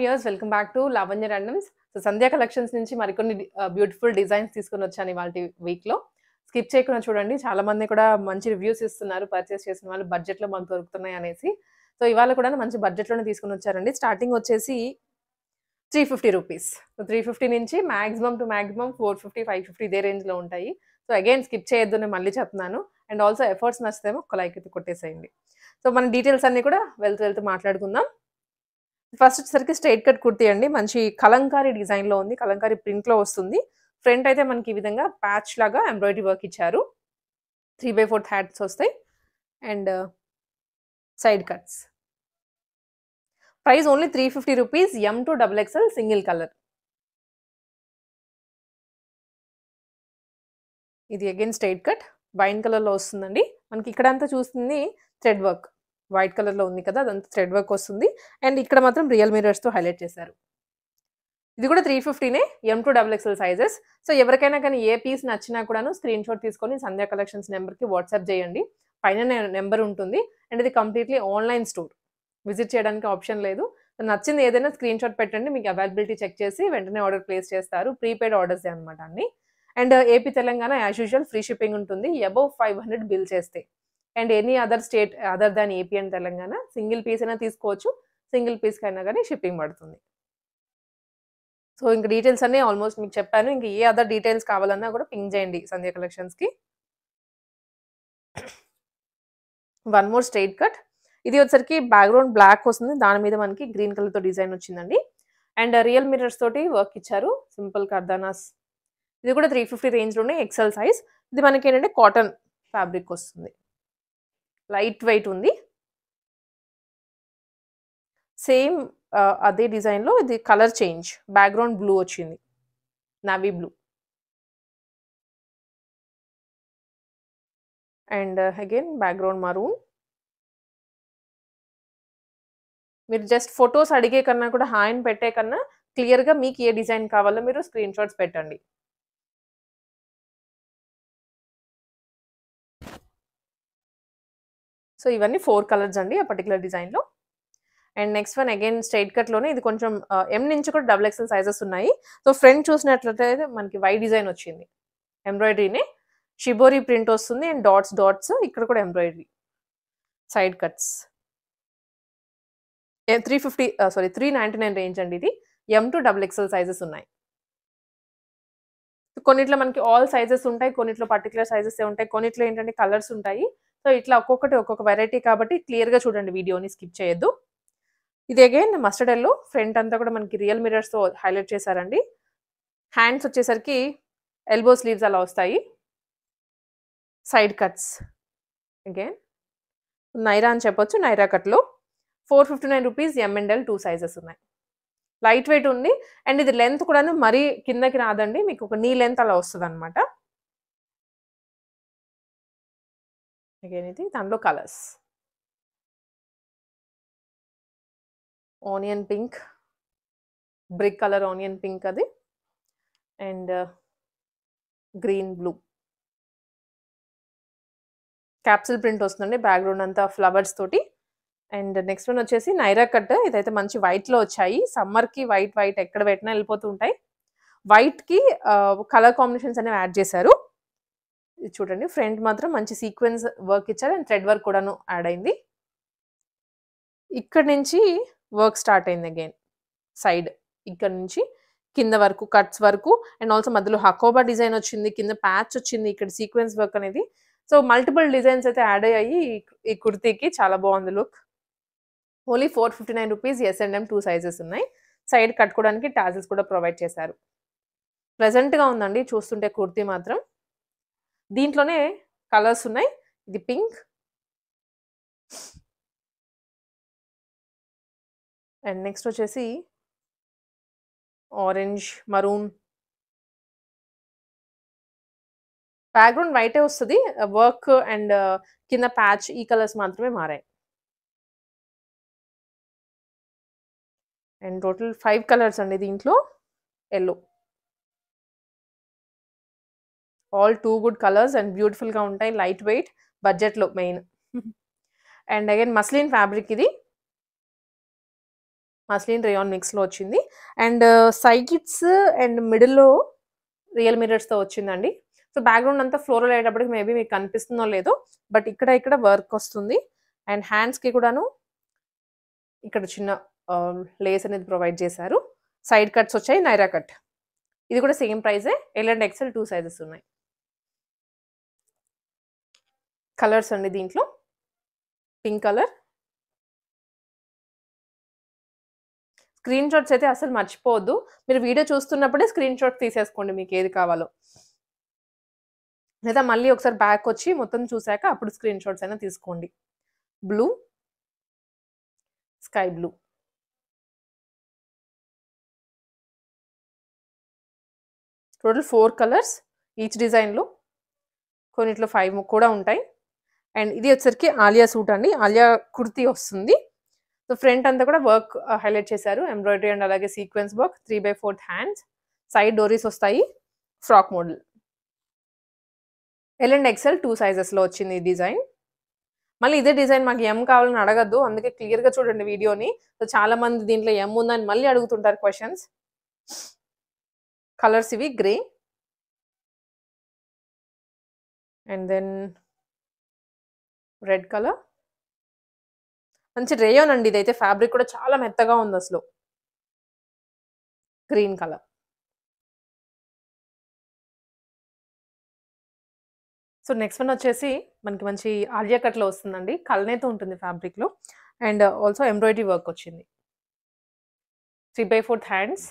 viewers welcome back to Lavanya randoms so Sandhya collections నుంచి మరికొన్ని beautiful designs తీసుకుని వచ్చాను ఇవాళ వీక్లో స్కిప్ చేయకుండా చూడండి చాలా మంది కూడా మంచి రివ్యూస్ ఇస్తున్నారు పర్చేస్ చేసిన వాళ్ళు బడ్జెట్లో మాకు దొరుకుతున్నాయి అనేసి సో ఇవాళ కూడా మంచి బడ్జెట్లోనే తీసుకుని వచ్చారండి స్టార్టింగ్ వచ్చేసి three fifty rupees so three fifty నుంచి maximum to maximum four fifty five fifty ఇదే రేంజ్లో ఉంటాయి సో అగైన్ స్కిప్ చేయొద్దు నేను మళ్ళీ చెప్తున్నాను అండ్ ఆల్సో ఎఫర్ట్స్ నచ్చితేమో ఒక లైక్ అయితే కొట్టేసేయండి సో మన డీటెయిల్స్ అన్నీ కూడా వెళ్తూ వెళ్తూ మాట్లాడుకుందాం ఫస్ట్ వచ్చేసరికి స్ట్రైట్ కట్ కుర్తీ అండి మంచి కలంకారీ డిజైన్లో ఉంది కలంకారీ ప్రింట్లో వస్తుంది ఫ్రంట్ అయితే మనకి ఈ విధంగా ప్యాచ్ లాగా ఎంబ్రాయిడరీ వర్క్ ఇచ్చారు త్రీ బై ఫోర్త్ హ్యాట్స్ వస్తాయి and side cuts price only three fifty rupees M to double XL single colour ఇది అగైన్ స్ట్రైట్ కట్ బైన్ కలర్లో వస్తుందండి మనకి ఇక్కడంతా చూస్తుంది థ్రెడ్ వర్క్ వైట్ కలర్లో ఉంది కదా అదంతా థ్రెడ్ వర్క్ వస్తుంది అండ్ ఇక్కడ మాత్రం రియల్ మిరర్స్తో హైలైట్ చేశారు ఇది కూడా త్రీ ఫిఫ్టీనే M to double XL sizes so ఎవరికైనా కానీ ఏ పీస్ నచ్చినా కూడాను స్క్రీన్ షాట్ తీసుకొని సంధ్యా కలెక్షన్స్ నెంబర్కి వాట్సాప్ చేయండి పైన నెంబర్ ఉంటుంది అండ్ ఇది కంప్లీట్లీ ఆన్లైన్ స్టోర్ విజిట్ చేయడానికి ఆప్షన్ లేదు నచ్చింది ఏదైనా స్క్రీన్ షాట్ పెట్టండి మీకు అవైలబిలిటీ చెక్ చేసి వెంటనే ఆర్డర్ ప్లేస్ చేస్తారు ప్రీపెయిడ్ ఆర్డర్స్ అనమాట and AP Telangana as usual free shipping ఉంటుంది అబౌవ్ ఫైవ్ హండ్రెడ్ బిల్ చేస్తే and any other state other than AP and Telangana single piece అయినా తీసుకోవచ్చు సింగిల్ పీస్కి అయినా కానీ షిప్పింగ్ పడుతుంది సో ఇంక డీటెయిల్స్ అన్నీ ఆల్మోస్ట్ మీకు చెప్పాను ఇంక ఏ అదర్ డీటెయిల్స్ కావాలన్నా కూడా పింగ్ చేయండి సంధ్య కలెక్షన్స్కి వన్ మోర్ స్ట్రైట్ కట్ ఇది వచ్చరికి బ్యాక్గ్రౌండ్ బ్లాక్ వస్తుంది దాని మీద మనకి గ్రీన్ కలర్తో డిజైన్ వచ్చిందండి అండ్ రియల్ మిరర్స్ తోటి వర్క్ ఇచ్చారు సింపుల్ కర్దానాస్ ఇది కూడా త్రీ ఫిఫ్టీ ఉన్నాయి ఎక్సెల్ సైజ్ ఇది మనకి ఏంటంటే కాటన్ ఫ్యాబ్రిక్ వస్తుంది లైట్ వెయిట్ ఉంది సేమ్ అదే డిజైన్లో ఇది కలర్ చేంజ్ బ్యాక్గ్రౌండ్ బ్లూ వచ్చింది navy blue and again background maroon మీరు జస్ట్ ఫొటోస్ అడిగే కన్నా కూడా హాయ్ అని పెట్టే కన్నా క్లియర్గా మీకు ఏ డిజైన్ కావాలో మీరు స్క్రీన్ షాట్స్ పెట్టండి సో ఇవన్నీ ఫోర్ కలర్స్ అండి ఆ పర్టికులర్ డిజైన్లో and next one again straight కట్లోనే ఇది కొంచెం ఎం నుంచి కూడా డబుల్ ఎక్స్ఎల్ సైజెస్ ఉన్నాయి సో ఫ్రంట్ చూసినట్లయితే మనకి వై డిజైన్ వచ్చింది ఎంబ్రాయిడరీనే షిబోరీ ప్రింట్ వస్తుంది అండ్ డాట్స్ డాట్స్ ఇక్కడ కూడా embroidery side cuts three fifty sorry three ninety nine range అండి ఇది M to double XL sizes ఉన్నాయి కొన్నిట్లో మనకి ఆల్ సైజెస్ ఉంటాయి కొన్నిట్లో పర్టికులర్ సైజెస్ ఉంటాయి కొన్నిట్లో ఏంటంటే కలర్స్ ఉంటాయి సో ఇట్లా ఒక్కొక్కటి ఒక్కొక్క వెరైటీ కాబట్టి క్లియర్గా చూడండి వీడియోని స్కిప్ చేయొద్దు ఇది అగైన్ మస్టర్డ్ ఎల్లో ఫ్రంట్ అంతా కూడా మనకి రియల్ మిరర్స్తో హైలైట్ చేశారండి హ్యాండ్స్ వచ్చేసరికి ఎల్బో స్లీవ్స్ అలా వస్తాయి సైడ్ కట్స్ అగైన్ నైరా అని చెప్పొచ్చు నైరా కట్లో four fifty nine rupees M and L two sizes ఉన్నాయి లైట్ వెయిట్ ఉంది అండ్ ఇది లెంత్ కూడా మరీ కిందకి రాదండి మీకు ఒక నీ లెంత్ అలా వస్తుంది అనమాట అగైన్ ఇది దాంట్లో colours onion pink brick colour onion pink అది and uh, green blue capsule print వస్తుందండి బ్యాక్గ్రౌండ్ అంతా ఫ్లవర్స్ తోటి అండ్ నెక్స్ట్ వన్ వచ్చేసి నైరా కట్ ఇదైతే మంచి వైట్లో వచ్చాయి సమ్మర్కి వైట్ వైట్ ఎక్కడ పెట్టినా వెళ్ళిపోతుంటాయి వైట్కి uh, కలర్ కాంబినేషన్స్ అనేవి యాడ్ చేశారు చూడండి ఫ్రంట్ మాత్రం మంచి సీక్వెన్స్ వర్క్ ఇచ్చారు అండ్ థ్రెడ్ వర్క్ కూడాను యాడ్ అయింది ఇక్కడ నుంచి వర్క్ స్టార్ట్ అయింది అగైన్ సైడ్ ఇక్కడ నుంచి కింద వరకు కట్స్ వరకు అండ్ ఆల్సో మధ్యలో హకోబా డిజైన్ వచ్చింది కింద ప్యాచ్ వచ్చింది ఇక్కడ సీక్వెన్స్ వర్క్ అనేది సో మల్టిపుల్ డిజైన్స్ అయితే యాడ్ అయ్యాయి ఈ కుర్తీకి చాలా బాగుంది look only four fifty nine rupees S and M two sizes ఉన్నాయి సైడ్ కట్టుకోవడానికి టాజెస్ కూడా ప్రొవైడ్ చేశారు ప్లెజెంట్గా ఉందండి చూస్తుంటే కుర్తీ మాత్రం దీంట్లోనే కలర్స్ ఉన్నాయి ఇది పింక్ అండ్ నెక్స్ట్ వచ్చేసి ఆరెంజ్ మరూన్ బ్యాక్గ్రౌండ్ వైటే వస్తుంది వర్క్ అండ్ కింద ప్యాచ్ ఈ కలర్స్ మాత్రమే మారాయి అండ్ టోటల్ ఫైవ్ కలర్స్ అండి దీంట్లో yellow all too good colours and బ్యూటిఫుల్గా ఉంటాయి లైట్ వెయిట్ బడ్జెట్లో main and again muslin fabric ఇది మస్లిన్ మిక్స్ మిక్స్లో వచ్చింది అండ్ సైకిట్స్ అండ్ మిడిల్లో రియల్ మిరర్స్తో వచ్చిందండి సో బ్యాక్గ్రౌండ్ అంతా ఫ్లోరల్ అయ్యేటప్పటికి మేబీ మీకు కనిపిస్తుందో లేదో బట్ ఇక్కడ ఇక్కడ వర్క్ వస్తుంది అండ్ హ్యాండ్స్కి కూడాను ఇక్కడ చిన్న లేస్ um, అనేది ప్రొవైడ్ చేశారు సైడ్ కట్స్ వచ్చాయి నైరా కట్ ఇది కూడా సేమ్ ప్రైజే L and XL two sizes ఉన్నాయి కలర్స్ అండి దీంట్లో పింక్ కలర్ స్క్రీన్ షాట్స్ అయితే అసలు మర్చిపోవద్దు మీరు వీడియో చూస్తున్నప్పుడే స్క్రీన్ షాట్ తీసేసుకోండి మీకు ఏది కావాలో లేదా మళ్ళీ ఒకసారి బ్యాక్ వచ్చి మొత్తం చూసాక అప్పుడు స్క్రీన్ షాట్స్ అయినా తీసుకోండి blue sky blue total four colours each డిజైన్లు కొన్నిట్లో ఫైవ్ కూడా ఉంటాయి అండ్ ఇది వచ్చరికి ఆలియా సూట్ అండి ఆలియా కుర్తీ వస్తుంది సో ఫ్రంట్ అంతా కూడా వర్క్ హైలైట్ చేశారు ఎంబ్రాయిడరీ అండ్ అలాగే sequence work three by fourth hands side డోరీస్ వస్తాయి frock model L and XL two సైజెస్లో వచ్చింది ఈ డిజైన్ మళ్ళీ ఇదే డిజైన్ మాకు ఎం కావాలని అడగద్దు అందుకే క్లియర్గా చూడండి వీడియోని సో చాలా మంది దీంట్లో ఎం ఉందని మళ్ళీ అడుగుతుంటారు క్వశ్చన్స్ కలర్స్ ఇవి grey and then red colour మంచి రేయోన్ అండి ఇదైతే ఫ్యాబ్రిక్ కూడా చాలా మెత్తగా ఉంది అసలు green colour so next one వచ్చేసి మనకి మంచి ఆలియా వస్తుందండి కలనేతో ఉంటుంది ఫ్యాబ్రిక్లో అండ్ ఆల్సో ఎంబ్రాయిడరీ వర్క్ వచ్చింది three by fourth hands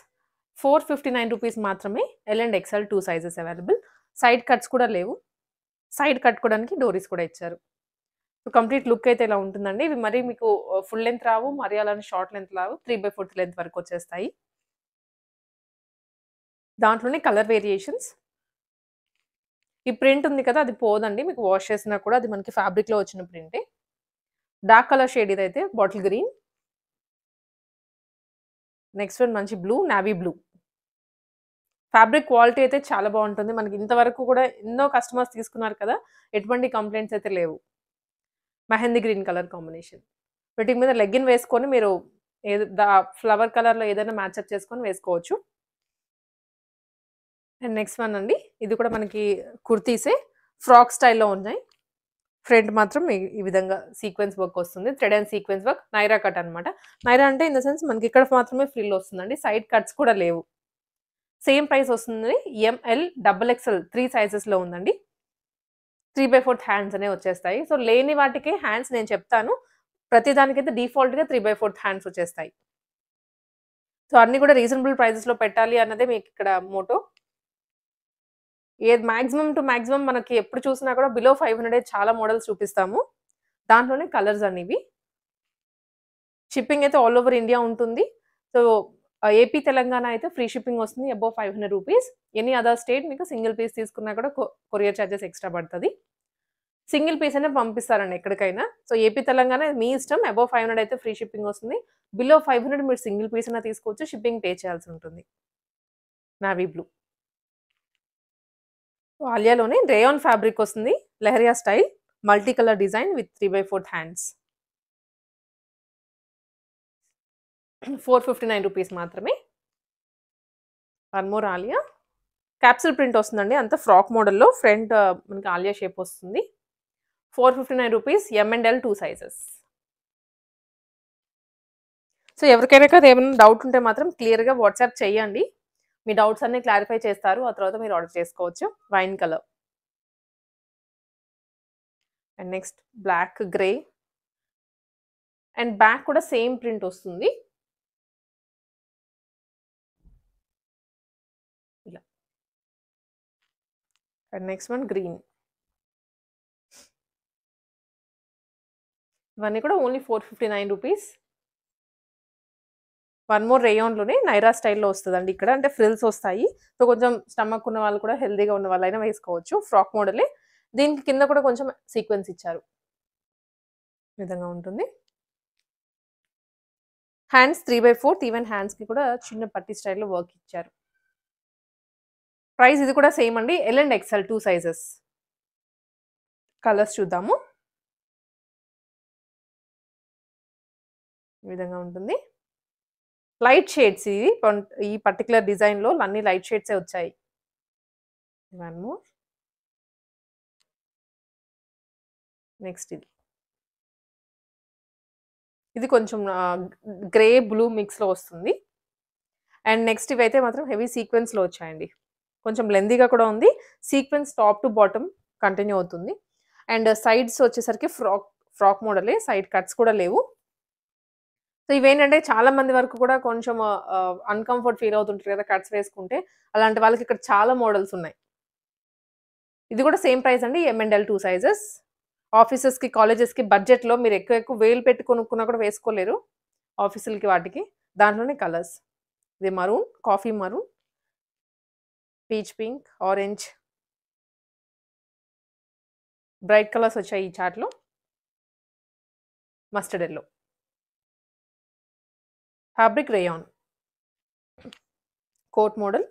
four fifty nine rupees మాత్రమే L and XL two sizes available side cuts కూడా లేవు సైడ్ కట్టుకోవడానికి డోరీస్ కూడా ఇచ్చారు కంప్లీట్ లుక్ అయితే ఇలా ఉంటుందండి ఇవి మరి మీకు ఫుల్ లెంత్ రావు మరి అలానే షార్ట్ లెంత్ రావు త్రీ బై ఫోర్త్ లెంత్ వరకు వచ్చేస్తాయి దాంట్లోనే కలర్ వేరియేషన్స్ ఈ ప్రింట్ ఉంది కదా అది పోదండి మీకు వాష్ చేసినా కూడా అది మనకి ఫ్యాబ్రిక్లో వచ్చిన ప్రింటే డార్క్ కలర్ షేడ్ ఇదైతే బాటిల్ గ్రీన్ నెక్స్ట్ వన్ మంచి blue navy blue fabric quality అయితే చాలా బాగుంటుంది మనకి ఇంతవరకు కూడా ఎన్నో కస్టమర్స్ తీసుకున్నారు కదా ఎటువంటి కంప్లైంట్స్ అయితే లేవు మెహందీ గ్రీన్ కలర్ కాంబినేషన్ వీటికి మీద లెగ్గిన్ వేసుకొని మీరు ఏదో ఫ్లవర్ కలర్లో ఏదైనా మ్యాచ్అప్ చేసుకొని వేసుకోవచ్చు అండ్ నెక్స్ట్ వన్ అండి ఇది కూడా మనకి కుర్తీసే ఫ్రాక్ స్టైల్లో ఉన్నాయి ఫ్రంట్ మాత్రం ఈ విధంగా సీక్వెన్స్ వర్క్ వస్తుంది thread and sequence work Naira cut అనమాట నైరా అంటే ఇన్ ద సెన్స్ మనకి ఇక్కడ మాత్రమే ఫ్రిల్ వస్తుందండి సైడ్ కట్స్ కూడా లేవు సేమ్ ప్రైస్ వస్తుంది ఎంఎల్ డబుల్ ఎక్స్ఎల్ త్రీ సైజెస్లో ఉందండి త్రీ బై ఫోర్త్ హ్యాండ్స్ అనేవి వచ్చేస్తాయి సో లేని వాటికి హ్యాండ్స్ నేను చెప్తాను ప్రతి దానికైతే డిఫాల్ట్గా త్రీ బై ఫోర్త్ హ్యాండ్స్ వచ్చేస్తాయి సో అన్నీ కూడా రీజనబుల్ ప్రైజెస్లో పెట్టాలి అన్నదే మీకు ఇక్కడ మోటో ఏది మ్యాక్సిమం టు మ్యాక్సిమం మనకి ఎప్పుడు చూసినా కూడా బిలో ఫైవ్ హండ్రెడ్ చాలా మోడల్స్ చూపిస్తాము దాంట్లోనే కలర్స్ అనేవి షిప్పింగ్ అయితే ఆల్ ఓవర్ ఇండియా ఉంటుంది సో ఏపీ తెలంగాణ అయితే ఫ్రీ షిప్పింగ్ వస్తుంది above five hundred rupees any other state మీకు సింగిల్ పీస్ తీసుకున్నా కూడా కొరియర్ ఛార్జెస్ ఎక్స్ట్రా పడుతుంది సింగిల్ పీస్ అయినా పంపిస్తారండి ఎక్కడికైనా సో ఏపీ తెలంగాణ మీ ఇష్టం అబౌవ్ ఫైవ్ హండ్రెడ్ అయితే ఫ్రీ షిప్పింగ్ వస్తుంది బిలో ఫైవ్ హండ్రెడ్ మీరు సింగిల్ పీస్ అయినా తీసుకోవచ్చు షిప్పింగ్ పే చేయాల్సి ఉంటుంది నావీ బ్లూ ఆలియాలోనే రేయాన్ ఫ్యాబ్రిక్ వస్తుంది leheriya style multi colour design with three by fourth hands four fifty nine rupees మాత్రమే one more Alia capsule print వస్తుందండి అంత ఫ్రాక్ మోడల్లో ఫ్రంట్ మనకి ఆలియా షేప్ వస్తుంది four fifty nine rupees M and L two sizes so ఎవరికైనా కదా ఏమైనా డౌట్ ఉంటే మాత్రం క్లియర్గా వాట్సాప్ చేయండి మీ డౌట్స్ అన్నీ క్లారిఫై చేస్తారు ఆ తర్వాత మీరు ఆర్డర్ చేసుకోవచ్చు wine colour and next black grey and back కూడా సేమ్ ప్రింట్ వస్తుంది and next one green ఇవన్నీ కూడా only four fifty nine rupees one more రేయాన్లోనే నైరా స్టైల్లో అండి ఇక్కడ అంటే ఫ్రిల్స్ వస్తాయి సో కొంచెం స్టమక్ ఉన్న వాళ్ళు కూడా హెల్దీగా ఉన్న వాళ్ళైనా వేసుకోవచ్చు ఫ్రాక్ మోడలే దీనికి కింద కూడా కొంచెం సీక్వెన్స్ ఇచ్చారు విధంగా ఉంటుంది hands three by fourth even హ్యాండ్స్కి కూడా చిన్న పట్టి స్టైల్లో వర్క్ ఇచ్చారు ప్రైస్ ఇది కూడా సేమ్ అండి L and XL two sizes colours చూద్దాము ఈ విధంగా ఉంటుంది లైట్ షేడ్స్ ఇది ఈ పర్టికులర్ డిజైన్లో అన్ని లైట్ షేడ్సే వచ్చాయి వన్ మోర్ నెక్స్ట్ ఇది ఇది కొంచెం గ్రే బ్లూ మిక్స్లో వస్తుంది అండ్ నెక్స్ట్ ఇవైతే మాత్రం హెవీ సీక్వెన్స్లో వచ్చాయండి కొంచెం లెందీగా కూడా ఉంది sequence top to bottom continue అవుతుంది అండ్ సైడ్స్ వచ్చేసరికి ఫ్రాక్ ఫ్రాక్ మోడలే సైడ్ కట్స్ కూడా లేవు సో ఇవేంటంటే చాలా మంది వరకు కూడా కొంచెం అన్కంఫర్ట్ ఫీల్ అవుతుంటారు కదా కట్స్ వేసుకుంటే అలాంటి వాళ్ళకి ఇక్కడ చాలా మోడల్స్ ఉన్నాయి ఇది కూడా సేమ్ ప్రైస్ అండి ఎంఎండ్ఎల్ టూ సైజెస్ ఆఫీసెస్కి కాలేజెస్కి బడ్జెట్లో మీరు ఎక్కువ ఎక్కువ వేలు పెట్టి కొనుక్కున్నా కూడా వేసుకోలేరు ఆఫీసులకి వాటికి దాంట్లోనే కలర్స్ ఇది maroon coffee maroon peach pink orange bright colours వచ్చాయి ఈ చాట్లో mustard yellow fabric rayon coat model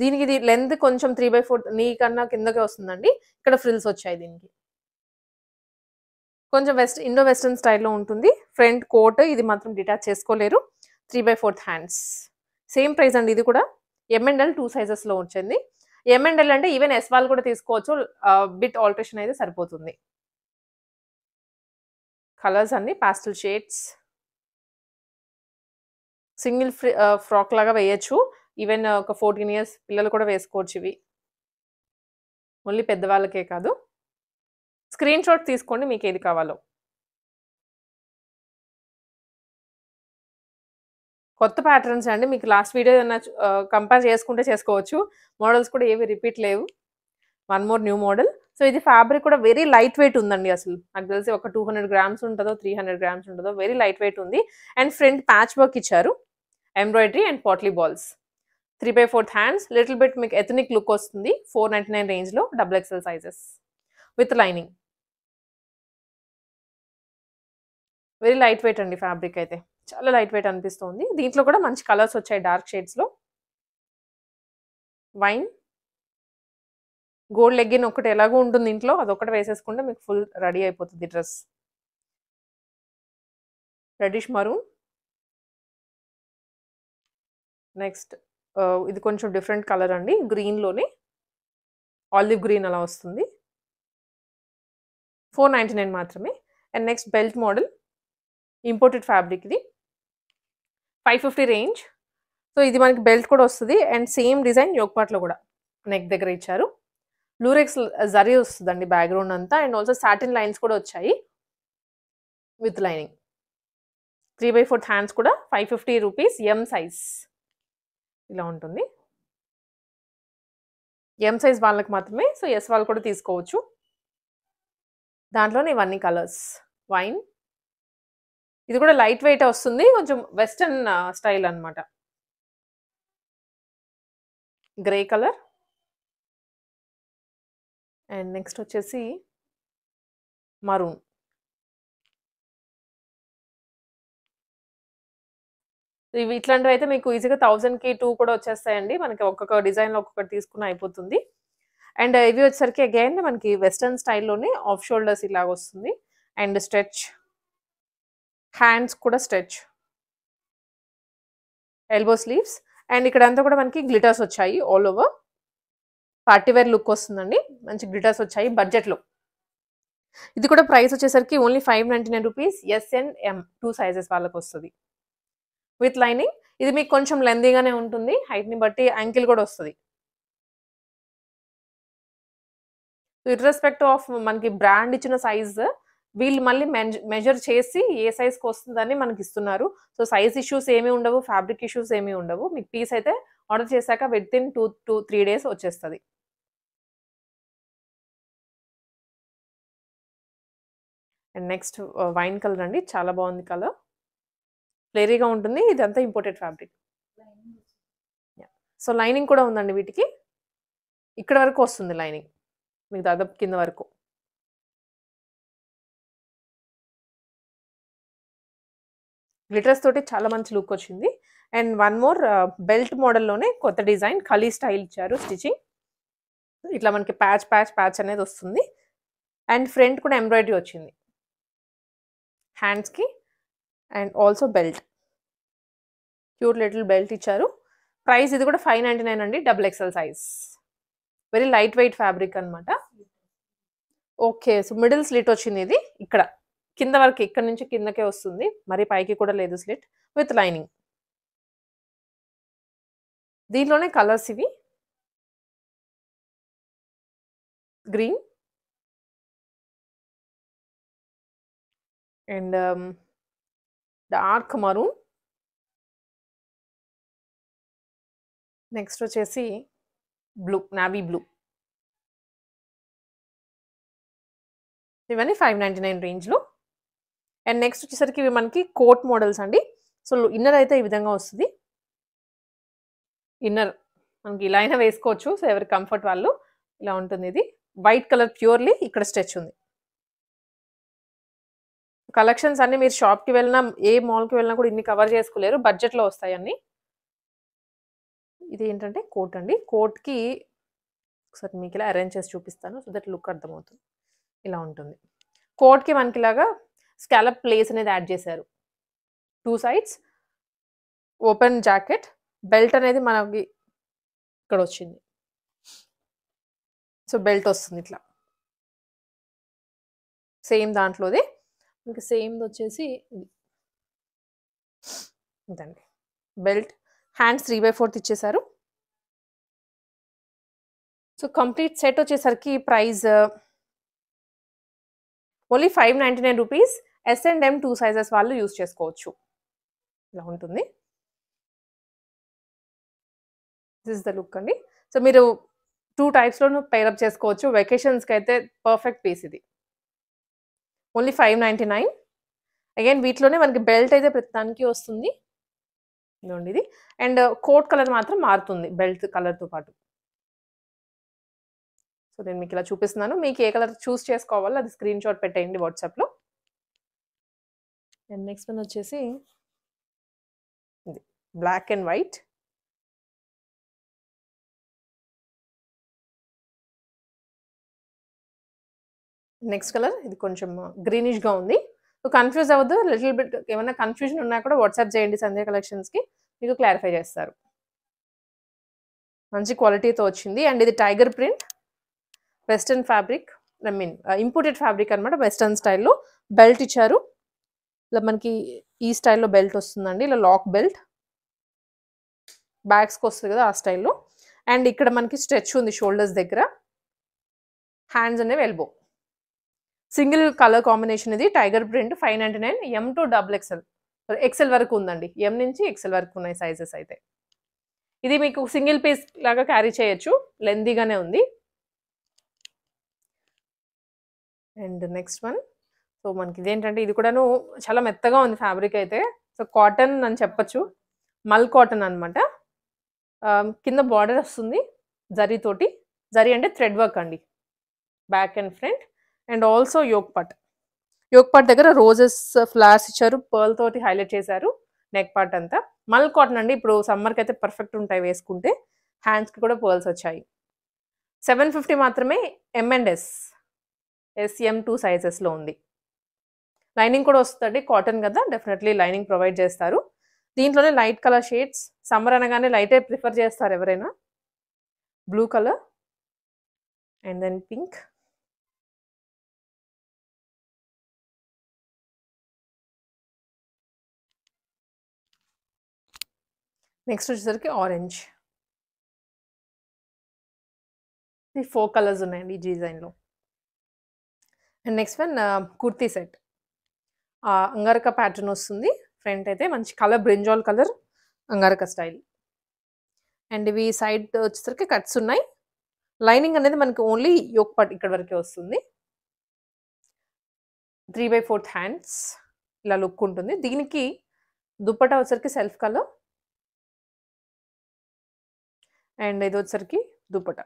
దీనికి ఇది లెంత్ కొంచెం త్రీ బై ఫోర్ నీ కన్నా కిందకే వస్తుందండి ఇక్కడ ఫ్రిల్స్ వచ్చాయి దీనికి కొంచెం వెస్ట్ ఇండో వెస్ట్రన్ స్టైల్లో ఉంటుంది ఫ్రంట్ కోట్ ఇది మాత్రం డిటాచ్ చేసుకోలేరు three by fourth hands same price అండి ఇది కూడా ఎంఎండ్ఎల్ టూ సైజెస్లో వచ్చింది ఎంఎండ్ఎల్ అంటే ఈవెన్ ఎస్ వాల్ కూడా తీసుకోవచ్చు బిట్ ఆల్ట్రేషన్ అయితే సరిపోతుంది కలర్స్ అన్ని పాస్టల్ షేడ్స్ సింగిల్ ఫ్రాక్ లాగా వేయచ్చు ఈవెన్ ఒక ఫోర్టీన్ ఇయర్స్ పిల్లలు కూడా వేసుకోవచ్చు ఇవి ఓన్లీ పెద్దవాళ్ళకే కాదు స్క్రీన్ షాట్ తీసుకోండి మీకు ఏది కావాలో కొత్త ప్యాటర్న్స్ అండి మీకు లాస్ట్ వీడియో ఏదైనా కంపేర్ చేసుకుంటే చేసుకోవచ్చు మోడల్స్ కూడా ఏవి రిపీట్ లేవు one more new model so ఇది ఫ్యాబ్రిక్ కూడా వెరీ లైట్ వెయిట్ ఉందండి అసలు నాకు తెలిసి ఒక టూ హండ్రెడ్ గ్రామ్స్ ఉంటుందో త్రీ హండ్రెడ్ గ్రామ్స్ ఉంటుందో వెరీ లైట్ వెయిట్ ఉంది అండ్ ఫ్రంట్ ప్యాచ్ వర్క్ ఇచ్చారు ఎంబ్రాయిడరీ అండ్ పాట్లీ balls three by fourth hands little bit మీకు ఎథనిక్ లుక్ వస్తుంది ఫోర్ నైంటీ నైన్ రేంజ్లో double XL sizes with lining very light weight అండి fabric అయితే చాలా లైట్ వెయిట్ అనిపిస్తుంది దీంట్లో కూడా మంచి కలర్స్ వచ్చాయి డార్క్ షేడ్స్లో వైన్ గోల్డ్ లెగ్గిన్ ఒకటి ఎలాగో ఉంటుంది ఇంట్లో అదొకటి వేసేసుకుంటే మీకు ఫుల్ రెడీ అయిపోతుంది డ్రెస్ రెడిష్ మరూన్ నెక్స్ట్ ఇది కొంచెం డిఫరెంట్ కలర్ అండి గ్రీన్లోనే ఆలివ్ గ్రీన్ అలా వస్తుంది ఫోర్ నైంటీ నైన్ మాత్రమే and next belt model imported fabric ఇది ఫైవ్ ఫిఫ్టీ రేంజ్ సో ఇది మనకి బెల్ట్ కూడా వస్తుంది అండ్ సేమ్ డిజైన్ యోగపాట్లో కూడా నెక్ దగ్గర ఇచ్చారు లూరెక్స్ జరీ వస్తుందండి బ్యాక్గ్రౌండ్ అంతా అండ్ ఆల్సో సాటిన్ లైన్స్ కూడా వచ్చాయి with lining three by fourth hands కూడా five fifty rupees M size ఇలా ఉంటుంది ఎం సైజ్ వాళ్ళకి మాత్రమే సో ఎస్ వాళ్ళు కూడా తీసుకోవచ్చు దాంట్లోనే ఇవన్నీ కలర్స్ వైన్ ఇది కూడా లైట్ వెయిట్ వస్తుంది కొంచెం వెస్టర్న్ స్టైల్ అనమాట గ్రే కలర్ అండ్ నెక్స్ట్ వచ్చేసి మరూన్ ఇవి ఇట్లాంటివి అయితే మీకు ఈజీగా కి టూ కూడా వచ్చేస్తాయండి మనకి ఒక్కొక్క డిజైన్ లో ఒక్కొక్కటి తీసుకుని అయిపోతుంది అండ్ ఇవి వచ్చేసరికి అగైన్ మనకి వెస్ట్రన్ స్టైల్లోనే ఆఫ్ షోల్డర్స్ ఇలాగ వస్తుంది అండ్ స్ట్రెచ్ హ్యాండ్స్ కూడా స్ట్రెచ్ ఎల్బో స్లీవ్స్ అండ్ ఇక్కడంతా కూడా మనకి గ్లిటర్స్ వచ్చాయి ఆల్ ఓవర్ పార్టీవేర్ లుక్ వస్తుందండి మంచి గ్లిటర్స్ వచ్చాయి బడ్జెట్లో ఇది కూడా ప్రైస్ వచ్చేసరికి only five ninety nine rupees S and M M two sizes వాళ్ళకి వస్తుంది విత్ లైనింగ్ ఇది మీకు కొంచెం లెందీగానే ఉంటుంది హైట్ని బట్టి యాంకిల్ కూడా వస్తుంది ఇర్రెస్పెక్ట్ ఆఫ్ మనకి బ్రాండ్ ఇచ్చిన సైజ్ వీళ్ళు మళ్ళీ మెజర్ చేసి ఏ సైజ్కి వస్తుందని మనకి ఇస్తున్నారు సో సైజ్ ఇష్యూస్ ఏమీ ఉండవు ఫ్యాబ్రిక్ ఇష్యూస్ ఏమీ ఉండవు మీకు పీస్ అయితే ఆర్డర్ చేశాక within two two three days వచ్చేస్తుంది నెక్స్ట్ వైన్ కలర్ అండి చాలా బాగుంది కలర్ ఫ్లేరీగా ఉంటుంది ఇదంతా ఇంపోర్టెడ్ ఫ్యాబ్రిక్ సో లైనింగ్ కూడా ఉందండి వీటికి ఇక్కడ వరకు వస్తుంది లైనింగ్ మీకు దాదాపు కింద వరకు గ్లిటర్స్ తోటి చాలా మంచి లుక్ వచ్చింది అండ్ వన్ మోర్ బెల్ట్ మోడల్లోనే కొత్త డిజైన్ ఖలీ స్టైల్ ఇచ్చారు స్టిచింగ్ ఇట్లా మనకి ప్యాచ్ ప్యాచ్ ప్యాచ్ అనేది వస్తుంది అండ్ ఫ్రంట్ కూడా ఎంబ్రాయిడరీ వచ్చింది హ్యాండ్స్కి and also belt cute little belt ఇచ్చారు ప్రైస్ ఇది కూడా ఫైవ్ నైంటీ నైన్ అండి double XL size very light weight fabric అనమాట ఓకే సో మిడిల్ స్లిట్ వచ్చింది ఇది ఇక్కడ కింద వరకు ఇక్కడ నుంచి కిందకే వస్తుంది మరి పైకి కూడా లేదు స్లిట్ విత్ లైనింగ్ దీనిలోనే కలర్స్ ఇవి green and dark maroon next వచ్చేసి బ్లూ నావీ బ్లూ ఇవన్నీ ఫైవ్ నైంటీ నైన్ రేంజ్లో అండ్ నెక్స్ట్ వచ్చేసరికి ఇవి మనకి కోట్ మోడల్స్ అండి సో ఇన్నర్ అయితే ఈ విధంగా వస్తుంది ఇన్నర్ మనకి ఇలా అయినా వేసుకోవచ్చు సో ఎవరి కంఫర్ట్ వాళ్ళు ఇలా ఉంటుంది ఇది వైట్ కలర్ ప్యూర్లీ ఇక్కడ స్టెచ్ ఉంది కలెక్షన్స్ అన్నీ మీరు షాప్కి వెళ్ళినా ఏ మాల్కి వెళ్ళినా కూడా ఇన్ని కవర్ చేసుకోలేరు బడ్జెట్లో వస్తాయి అన్ని ఇది ఏంటంటే కోట్ అండి కోట్కి ఒకసారి మీకు ఇలా అరేంజ్ చేసి చూపిస్తాను సో దట్ లుక్ అర్థమవుతుంది ఇలా ఉంటుంది కోట్కి మనకి ఇలాగా స్కాలప్ ప్లేస్ అనేది యాడ్ చేశారు two sides open jacket belt అనేది మనకి ఇక్కడ వచ్చింది సో బెల్ట్ వస్తుంది ఇట్లా సేమ్ దాంట్లోది ఇంకా సేమ్ది వచ్చేసి ఇది ఇదండి belt hands three by fourth ఇచ్చేసారు సో కంప్లీట్ సెట్ వచ్చేసరికి price only five ninety nine rupees S and M two sizes వాళ్ళు యూజ్ చేసుకోవచ్చు ఇలా ఉంటుంది దిస్ ద లుక్ అండి సో మీరు టూ టైప్స్లోనూ పేరప్ చేసుకోవచ్చు వెకేషన్స్కి అయితే పర్ఫెక్ట్ పీస్ ఇది only five ninety nine again వీటిలోనే మనకి బెల్ట్ అయితే ప్రతిదానికి వస్తుంది ఇదిగోండి ఇది అండ్ కోట్ కలర్ మాత్రం మారుతుంది బెల్ట్ కలర్తో పాటు సో నేను మీకు ఇలా చూపిస్తున్నాను మీకు ఏ కలర్ చూస్ చేసుకోవాలో అది స్క్రీన్ షాట్ పెట్టేయండి వాట్సాప్లో అండ్ నెక్స్ట్ వన్ వచ్చేసి ఇది black and white next colour ఇది కొంచెం గ్రీనిష్గా ఉంది కన్ఫ్యూజ్ అవ్వద్దు లిటిల్ బిట్ ఏమైనా కన్ఫ్యూజన్ ఉన్నా కూడా వాట్సాప్ చేయండి సంధ్య కలెక్షన్స్కి మీకు క్లారిఫై చేస్తారు మంచి క్వాలిటీతో వచ్చింది అండ్ ఇది tiger print western fabric I mean imported fabric అనమాట వెస్ట్రన్ స్టైల్లో బెల్ట్ ఇచ్చారు ఇలా మనకి ఈ స్టైల్లో బెల్ట్ వస్తుందండి ఇలా లాక్ బెల్ట్ బ్యాగ్స్కి వస్తుంది కదా ఆ స్టైల్లో అండ్ ఇక్కడ మనకి స్ట్రెచ్ ఉంది షోల్డర్స్ దగ్గర హ్యాండ్స్ అనేవి ఎల్బో సింగిల్ కలర్ కాంబినేషన్ ఇది tiger print five ninety nine M to double XL XL వరకు ఉందండి ఎం నుంచి ఎక్సెల్ వరకు ఉన్నాయి సైజెస్ అయితే ఇది మీకు సింగిల్ పీస్ లాగా క్యారీ చేయొచ్చు లెందీగానే ఉంది అండ్ నెక్స్ట్ వన్ సో మనకి ఇదేంటంటే ఇది కూడాను చాలా మెత్తగా ఉంది ఫ్యాబ్రిక్ అయితే సో కాటన్ అని చెప్పచ్చు మల్ కాటన్ అనమాట కింద బార్డర్ వస్తుంది జరితోటి జరి అంటే థ్రెడ్ వర్క్ అండి back and front and also yoke part yoke part దగ్గర రోజెస్ ఫ్లవర్స్ ఇచ్చారు పర్ల్ తోటి హైలైట్ చేశారు నెక్ పార్ట్ అంతా మల్ కాటన్ అండి ఇప్పుడు సమ్మర్కి అయితే పర్ఫెక్ట్ ఉంటాయి వేసుకుంటే హ్యాండ్స్కి కూడా పర్ల్స్ వచ్చాయి సెవెన్ ఫిఫ్టీ మాత్రమే ఎంఎండ్ఎస్ ఎస్ఎం టూ సైజెస్లో ఉంది లైనింగ్ కూడా వస్తుంది కాటన్ కదా డెఫినెట్లీ లైనింగ్ ప్రొవైడ్ చేస్తారు దీంట్లోనే లైట్ కలర్ షేడ్స్ సమ్మర్ అనగానే లైటే ప్రిఫర్ చేస్తారు ఎవరైనా blue colour and then pink next వచ్చేసరికి ఆరెంజ్ ఫోర్ కలర్స్ ఉన్నాయండి ఈ డిజైన్లో and next one kurti set angrakha pattern వస్తుంది ఫ్రంట్ అయితే మంచి colour brinjal colour angrakha style and ఇవి సైడ్ వచ్చేసరికి కట్స్ ఉన్నాయి లైనింగ్ అనేది మనకి ఓన్లీ యోక్ పార్ట్ ఇక్కడ వరకే వస్తుంది త్రీ బై ఫోర్త్ హ్యాండ్స్ ఇలా లుక్ ఉంటుంది దీనికి దుప్పటా వచ్చరికి సెల్ఫ్ కలర్ అండ్ ఇది వచ్చరికి dupatta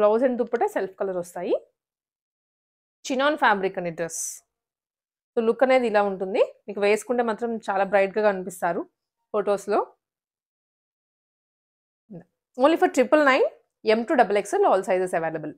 blouse and dupatta self colour వస్తాయి చినాన్ ఫ్యాబ్రిక్ అని డ్రెస్ సో లుక్ అనేది ఇలా ఉంటుంది మీకు వేసుకుంటే మాత్రం చాలా బ్రైట్గా కనిపిస్తారు ఫొటోస్లో only for triple nine M to double XL all sizes available